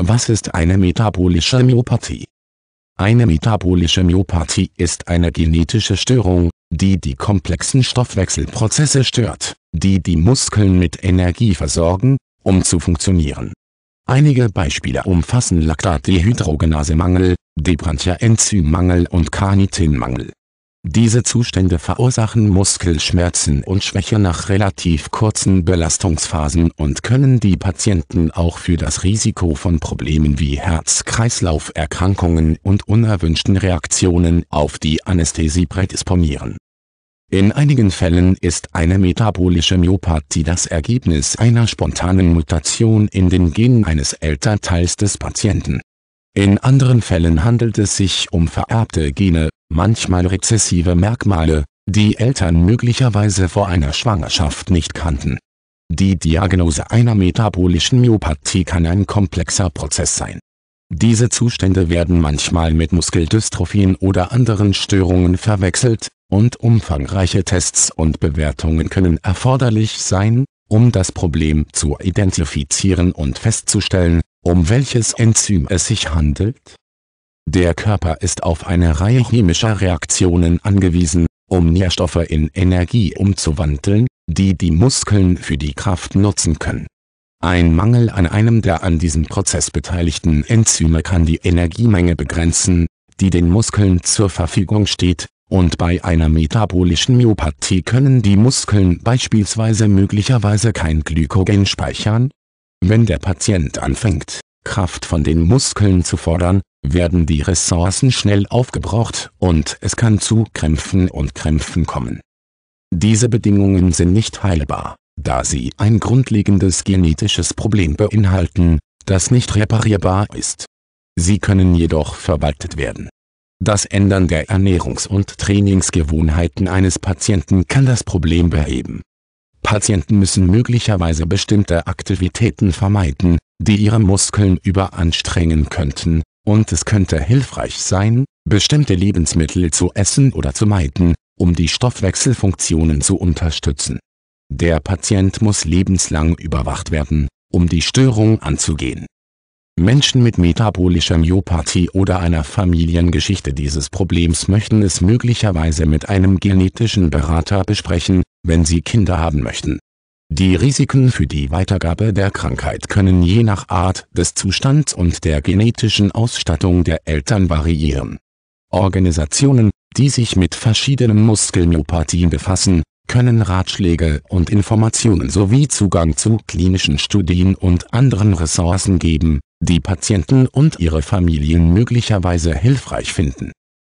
Was ist eine metabolische Myopathie? Eine metabolische Myopathie ist eine genetische Störung, die die komplexen Stoffwechselprozesse stört, die die Muskeln mit Energie versorgen, um zu funktionieren. Einige Beispiele umfassen Laktatdehydrogenase-Mangel, Debrancher-Enzymmangel und Carnitinmangel. Diese Zustände verursachen Muskelschmerzen und Schwäche nach relativ kurzen Belastungsphasen und können die Patienten auch für das Risiko von Problemen wie Herz-Kreislauf-Erkrankungen und unerwünschten Reaktionen auf die Anästhesie prädisponieren. In einigen Fällen ist eine metabolische Myopathie das Ergebnis einer spontanen Mutation in den Genen eines Elternteils des Patienten in anderen Fällen handelt es sich um vererbte Gene, manchmal rezessive Merkmale, die Eltern möglicherweise vor einer Schwangerschaft nicht kannten. Die Diagnose einer metabolischen Myopathie kann ein komplexer Prozess sein. Diese Zustände werden manchmal mit Muskeldystrophien oder anderen Störungen verwechselt, und umfangreiche Tests und Bewertungen können erforderlich sein, um das Problem zu identifizieren und festzustellen, um welches Enzym es sich handelt? Der Körper ist auf eine Reihe chemischer Reaktionen angewiesen, um Nährstoffe in Energie umzuwandeln, die die Muskeln für die Kraft nutzen können. Ein Mangel an einem der an diesem Prozess beteiligten Enzyme kann die Energiemenge begrenzen, die den Muskeln zur Verfügung steht, und bei einer metabolischen Myopathie können die Muskeln beispielsweise möglicherweise kein Glykogen speichern, wenn der Patient anfängt, Kraft von den Muskeln zu fordern, werden die Ressourcen schnell aufgebraucht und es kann zu Krämpfen und Krämpfen kommen. Diese Bedingungen sind nicht heilbar, da sie ein grundlegendes genetisches Problem beinhalten, das nicht reparierbar ist. Sie können jedoch verwaltet werden. Das Ändern der Ernährungs- und Trainingsgewohnheiten eines Patienten kann das Problem beheben. Patienten müssen möglicherweise bestimmte Aktivitäten vermeiden, die ihre Muskeln überanstrengen könnten, und es könnte hilfreich sein, bestimmte Lebensmittel zu essen oder zu meiden, um die Stoffwechselfunktionen zu unterstützen. Der Patient muss lebenslang überwacht werden, um die Störung anzugehen Menschen mit metabolischer Myopathie oder einer Familiengeschichte dieses Problems möchten es möglicherweise mit einem genetischen Berater besprechen, wenn sie Kinder haben möchten. Die Risiken für die Weitergabe der Krankheit können je nach Art des Zustands und der genetischen Ausstattung der Eltern variieren. Organisationen, die sich mit verschiedenen Muskelmyopathien befassen, können Ratschläge und Informationen sowie Zugang zu klinischen Studien und anderen Ressourcen geben, die Patienten und ihre Familien möglicherweise hilfreich finden.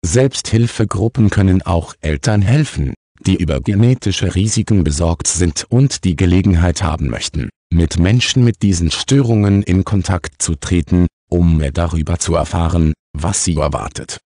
Selbsthilfegruppen können auch Eltern helfen, die über genetische Risiken besorgt sind und die Gelegenheit haben möchten, mit Menschen mit diesen Störungen in Kontakt zu treten, um mehr darüber zu erfahren, was sie erwartet.